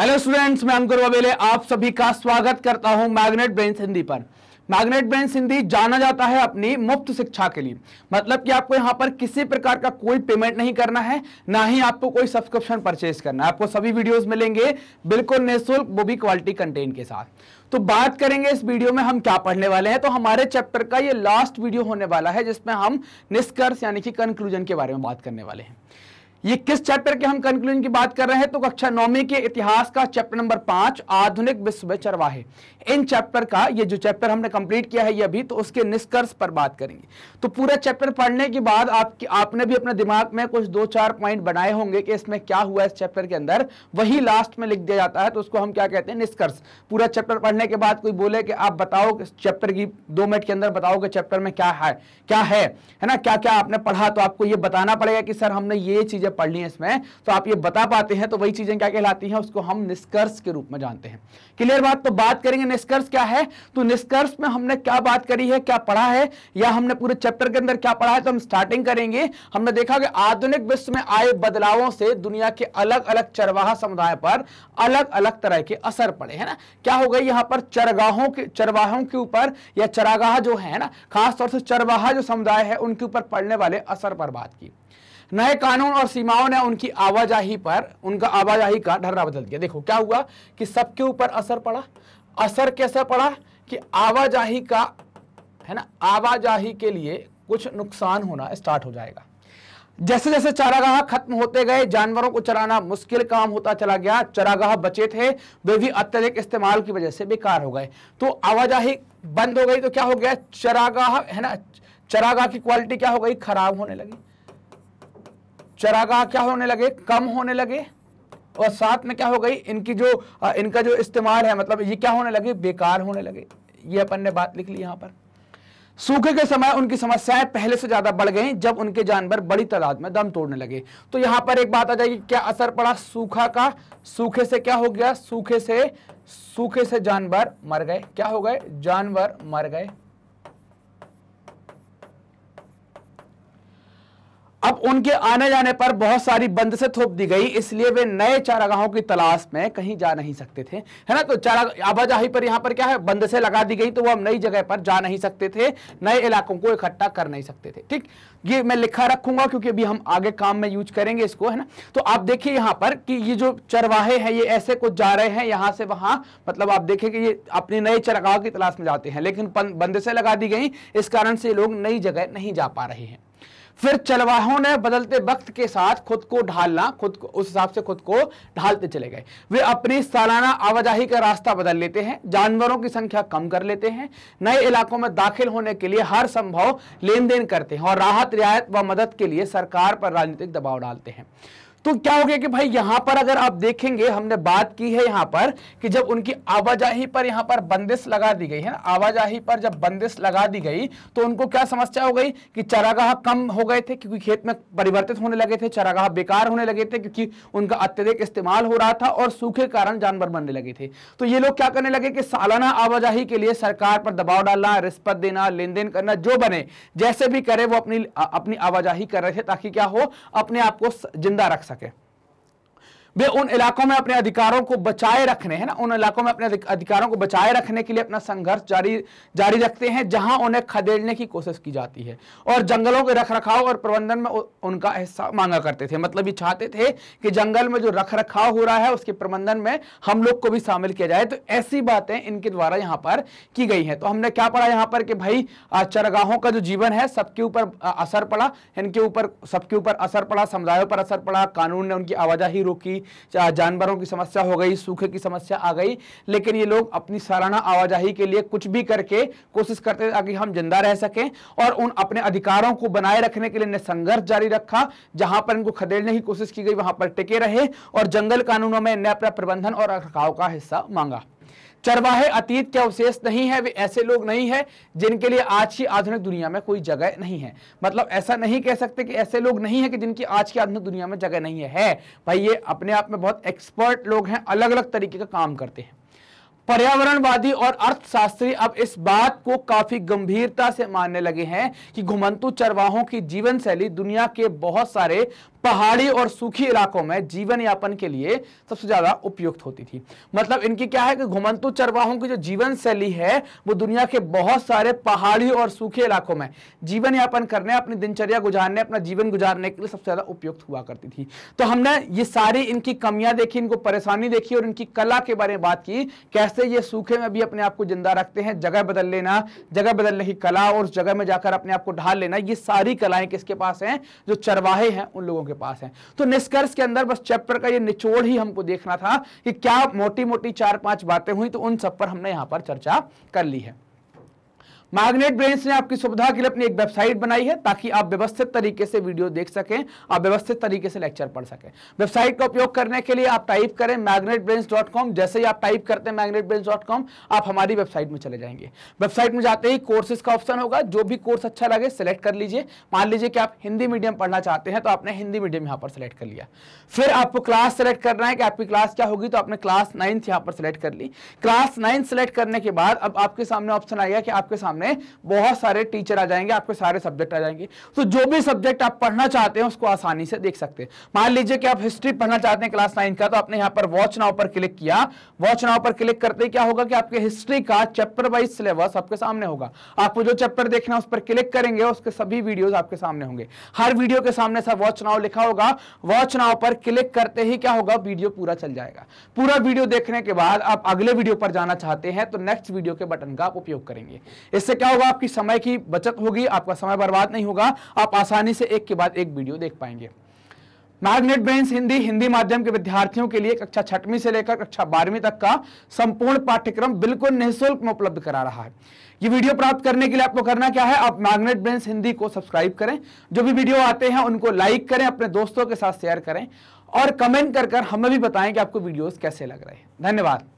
hello students मैं अंकुर वबेले आप सभी का स्वागत करता हूं मैग्नेट ब्रेन्स हिंदी पर मैग्नेट ब्रेन्स हिंदी जाना जाता है अपनी मुफ्त शिक्षा के लिए मतलब कि आपको यहां पर किसी प्रकार का कोई पेमेंट नहीं करना है ना ही आपको कोई सब्सक्रिप्शन परचेज करना है आपको सभी वीडियोस मिलेंगे बिल्कुल निःशुल्क वो भी क्वालिटी कंटेंट के साथ तो बात करेंगे इस वीडियो में हम क्या पढ़ने वाले हैं तो हमारे चैप्टर का ये लास्ट वीडियो होने वाला है जिसमें हम निष्कर्ष यानी कि कंक्लूजन के बारे में बात करने वाले हैं ये किस चैप्टर के हम कंक्लूजन की बात कर रहे हैं तो कक्षा नौवीं के इतिहास का चैप्टर नंबर पांच आधुनिक विश्व चरवाहे इन चैप्टर का ये जो चैप्टर हमने कंप्लीट किया है ये अभी तो उसके निष्कर्ष पर बात करेंगे तो पूरा चैप्टर पढ़ने के बाद आपकी आपने भी अपने दिमाग में कुछ दो चार पॉइंट बनाए होंगे कि इसमें क्या हुआ इस चैप्टर के अंदर वही लास्ट में लिख दिया जाता है तो उसको हम क्या कहते हैं निष्कर्ष पूरा चैप्टर पढ़ने के बाद कोई बोले कि आप बताओ चैप्टर की दो मिनट के अंदर बताओ कि चैप्टर में क्या है क्या है है ना क्या क्या आपने पढ़ा तो आपको ये बताना पड़ेगा कि सर हमने ये चीजें चीज़ें पढ़ ली हैं इसमें तो आप ये बता पाते हैं तो वही चीज़ें क्या कहलाती हैं उसको हम निष्कर्ष के रूप में जानते हैं क्लियर बात तो बात करेंगे निष्कर्ष क्या है तो निष्कर्ष में हमने क्या बात करी है क्या पढ़ा है या हमने पूरे चैप्टर के अंदर क्या पढ़ा है तो हम स्टार्टिंग करेंगे हमने देखा कि आधुनिक विश्व में आए बदलावों से दुनिया के अलग अलग चरवाहा समुदाय पर अलग अलग तरह के असर पड़े है ना क्या हो गई यहाँ पर चरगाहों के चरवाहों के ऊपर या चरागाह जो है ना खासतौर से चरवाहा जो समुदाय है उनके ऊपर पड़ने वाले असर पर बात की नए कानून और सीमाओं ने उनकी आवाजाही पर उनका आवाजाही का ढर्रा बदल दिया देखो क्या हुआ कि सबके ऊपर असर पड़ा असर कैसा पड़ा कि आवाजाही का है ना आवाजाही के लिए कुछ नुकसान होना स्टार्ट हो जाएगा जैसे जैसे चारागाह खत्म होते गए जानवरों को चराना मुश्किल काम होता चला गया चरागाह बचे थे वे भी अत्यधिक इस्तेमाल की वजह से बेकार हो गए तो आवाजाही बंद हो गई तो क्या हो गया चरागाह है ना चरागाह की क्वालिटी क्या हो गई खराब होने लगी चरागाह क्या होने लगे कम होने लगे और साथ में क्या हो गई इनकी जो इनका जो इस्तेमाल है मतलब ये क्या होने लगे बेकार होने लगे ये अपन ने बात लिख ली यहाँ पर सूखे के समय उनकी समस्याएं पहले से ज्यादा बढ़ गई जब उनके जानवर बड़ी तादाद में दम तोड़ने लगे तो यहां पर एक बात आ जाएगी क्या असर पड़ा सूखा का सूखे से क्या हो गया सूखे से सूखे से जानवर मर गए क्या हो गए जानवर मर गए अब उनके आने जाने पर बहुत सारी बंद से थोप दी गई इसलिए वे नए चारागाहों की तलाश में कहीं जा नहीं सकते थे है ना तो चारा आवाजाही पर यहाँ पर क्या है बंद से लगा दी गई तो वो हम नई जगह पर जा नहीं सकते थे नए इलाकों को इकट्ठा कर नहीं सकते थे ठीक ये मैं लिखा रखूंगा क्योंकि अभी हम आगे काम में यूज करेंगे इसको है ना तो आप देखिए यहाँ पर कि ये जो चरवाहे हैं ये ऐसे कुछ जा रहे हैं यहाँ से वहां मतलब आप देखिए कि ये अपने नए चरागाह की तलाश में जाते हैं लेकिन बंद से लगा दी गई इस कारण से लोग नई जगह नहीं जा पा रहे हैं फिर चलवाहों ने बदलते वक्त के साथ खुद को ढालना खुद को उस हिसाब से खुद को ढालते चले गए वे अपनी सालाना आवाजाही का रास्ता बदल लेते हैं जानवरों की संख्या कम कर लेते हैं नए इलाकों में दाखिल होने के लिए हर संभव लेन देन करते हैं और राहत रियायत व मदद के लिए सरकार पर राजनीतिक दबाव डालते हैं तो क्या हो गया कि भाई यहां पर अगर आप देखेंगे हमने बात की है यहां पर कि जब उनकी आवाजाही पर यहां पर बंदिश लगा दी गई है ना आवाजाही पर जब बंदिश लगा दी गई तो उनको क्या समस्या हो गई कि चरागाह कम हो गए थे क्योंकि खेत में परिवर्तित होने लगे थे चरागाह बेकार होने लगे थे क्योंकि उनका अत्यधिक इस्तेमाल हो रहा था और सूखे कारण जानवर बनने लगे थे तो ये लोग क्या करने लगे कि सालाना आवाजाही के लिए सरकार पर दबाव डालना रिश्वत देना लेन देन करना जो बने जैसे भी करे वो अपनी अपनी आवाजाही कर रहे थे ताकि क्या हो अपने आप को जिंदा रख सके থাকে वे उन इलाकों में अपने अधिकारों को बचाए रखने हैं ना उन इलाकों में अपने अधिकारों को बचाए रखने के लिए अपना संघर्ष जारी जारी रखते हैं जहां उन्हें खदेड़ने की कोशिश की जाती है और जंगलों के रख रखाव और प्रबंधन में उनका हिस्सा मांगा करते थे मतलब ये चाहते थे कि जंगल में जो रख रखाव हो रहा है उसके प्रबंधन में हम लोग को भी शामिल किया जाए तो ऐसी बातें इनके द्वारा यहाँ पर की गई है तो हमने क्या पढ़ा यहाँ पर कि भाई चरगाहों का जो जीवन है सबके ऊपर असर पड़ा इनके ऊपर सबके ऊपर असर पड़ा समुदायों पर असर पड़ा कानून ने उनकी आवाजाही रोकी भी जानवरों की समस्या हो गई सूखे की समस्या आ गई लेकिन ये लोग अपनी सालाना आवाजाही के लिए कुछ भी करके कोशिश करते थे ताकि हम जिंदा रह सकें और उन अपने अधिकारों को बनाए रखने के लिए ने संघर्ष जारी रखा जहां पर इनको खदेड़ने की कोशिश की गई वहां पर टिके रहे और जंगल कानूनों में अपना प्रबंधन और रखाव का हिस्सा मांगा चरवाहे अतीत के अवशेष नहीं है वे ऐसे लोग नहीं है जिनके लिए आज की आधुनिक दुनिया में कोई जगह नहीं है मतलब ऐसा नहीं कह सकते कि ऐसे लोग नहीं है कि जिनकी आज की आधुनिक दुनिया में जगह नहीं है भाई ये अपने आप में बहुत एक्सपर्ट लोग हैं अलग अलग तरीके का काम करते हैं पर्यावरणवादी और अर्थशास्त्री अब इस बात को काफी गंभीरता से मानने लगे हैं कि घुमंतु चरवाहों की जीवन शैली दुनिया के बहुत सारे पहाड़ी और सूखी इलाकों में जीवन यापन के लिए सबसे ज्यादा उपयुक्त होती थी मतलब इनकी क्या है कि घुमंतु चरवाहों की जो जीवन शैली है वो दुनिया के बहुत सारे पहाड़ी और सूखे इलाकों में जीवन यापन करने अपनी दिनचर्या गुजारने अपना जीवन गुजारने के लिए सबसे ज्यादा उपयुक्त हुआ करती थी तो हमने ये सारी इनकी कमियां देखी इनको परेशानी देखी और इनकी कला के बारे में बात की कैसे ये सूखे में भी अपने आप को जिंदा रखते हैं जगह बदल लेना जगह बदलने की कला और जगह में जाकर अपने आप को ढाल लेना ये सारी कलाएं किसके पास हैं जो चरवाहे हैं उन लोगों के पास है तो निष्कर्ष के अंदर बस चैप्टर का ये निचोड़ ही हमको देखना था कि क्या मोटी मोटी चार पांच बातें हुई तो उन सब पर हमने यहां पर चर्चा कर ली है मैग्नेट ब्रेंस ने आपकी सुविधा के लिए अपनी एक वेबसाइट बनाई है ताकि आप व्यवस्थित तरीके से वीडियो देख सकें आप व्यवस्थित तरीके से लेक्चर पढ़ सकें वेबसाइट का उपयोग करने के लिए आप टाइप करें मैग्नेट ब्रेंस डॉट कॉम जैसे ही आप टाइप करते हैं मैग्नेट डॉट कॉम आप हमारी वेबसाइट में चले जाएंगे वेबसाइट में जाते ही कोर्सेज का ऑप्शन होगा जो भी कोर्स अच्छा लगे सेलेक्ट कर लीजिए मान लीजिए कि आप हिंदी मीडियम पढ़ना चाहते हैं तो आपने हिंदी मीडियम यहाँ पर सेलेक्ट कर लिया फिर आपको क्लास सेलेक्ट करना है कि आपकी क्लास क्या होगी तो आपने क्लास नाइन्थ यहाँ पर सिलेक्ट कर ली क्लास नाइन्थ सेलेक्ट करने के बाद अब आपके सामने ऑप्शन आएगा कि आपके सामने सामने बहुत सारे टीचर आ जाएंगे आपके सारे सब्जेक्ट आ जाएंगे तो जो भी सब्जेक्ट आप पढ़ना चाहते हैं उसको आसानी से देख सकते हैं मान लीजिए कि आप हिस्ट्री पढ़ना चाहते हैं क्लास नाइन का तो आपने यहाँ पर वॉच नाव पर क्लिक किया वॉच नाव पर क्लिक करते क्या होगा कि आपके हिस्ट्री का चैप्टर वाइज सिलेबस आपके सामने होगा आपको जो चैप्टर देखना है उस पर क्लिक करेंगे उसके सभी वीडियोज आपके सामने होंगे हर वीडियो के सामने सब वॉच नाव लिखा होगा वॉच नाव पर क्लिक करते ही क्या होगा वीडियो पूरा चल जाएगा पूरा वीडियो देखने के बाद आप अगले वीडियो पर जाना चाहते हैं तो नेक्स्ट वीडियो के बटन का आप उपयोग करेंगे इस इससे क्या होगा आपकी समय की बचत होगी आपका समय बर्बाद नहीं होगा आप आसानी से एक के बाद एक वीडियो देख पाएंगे मैग्नेट ब्रेन्स हिंदी हिंदी माध्यम के विद्यार्थियों के लिए कक्षा छठवीं से लेकर कक्षा बारहवीं तक का संपूर्ण पाठ्यक्रम बिल्कुल निःशुल्क में उपलब्ध करा रहा है ये वीडियो प्राप्त करने के लिए आपको करना क्या है आप मैग्नेट ब्रेन्स हिंदी को सब्सक्राइब करें जो भी वीडियो आते हैं उनको लाइक करें अपने दोस्तों के साथ शेयर करें और कमेंट कर कर हमें भी बताएं कि आपको वीडियो कैसे लग रहे हैं धन्यवाद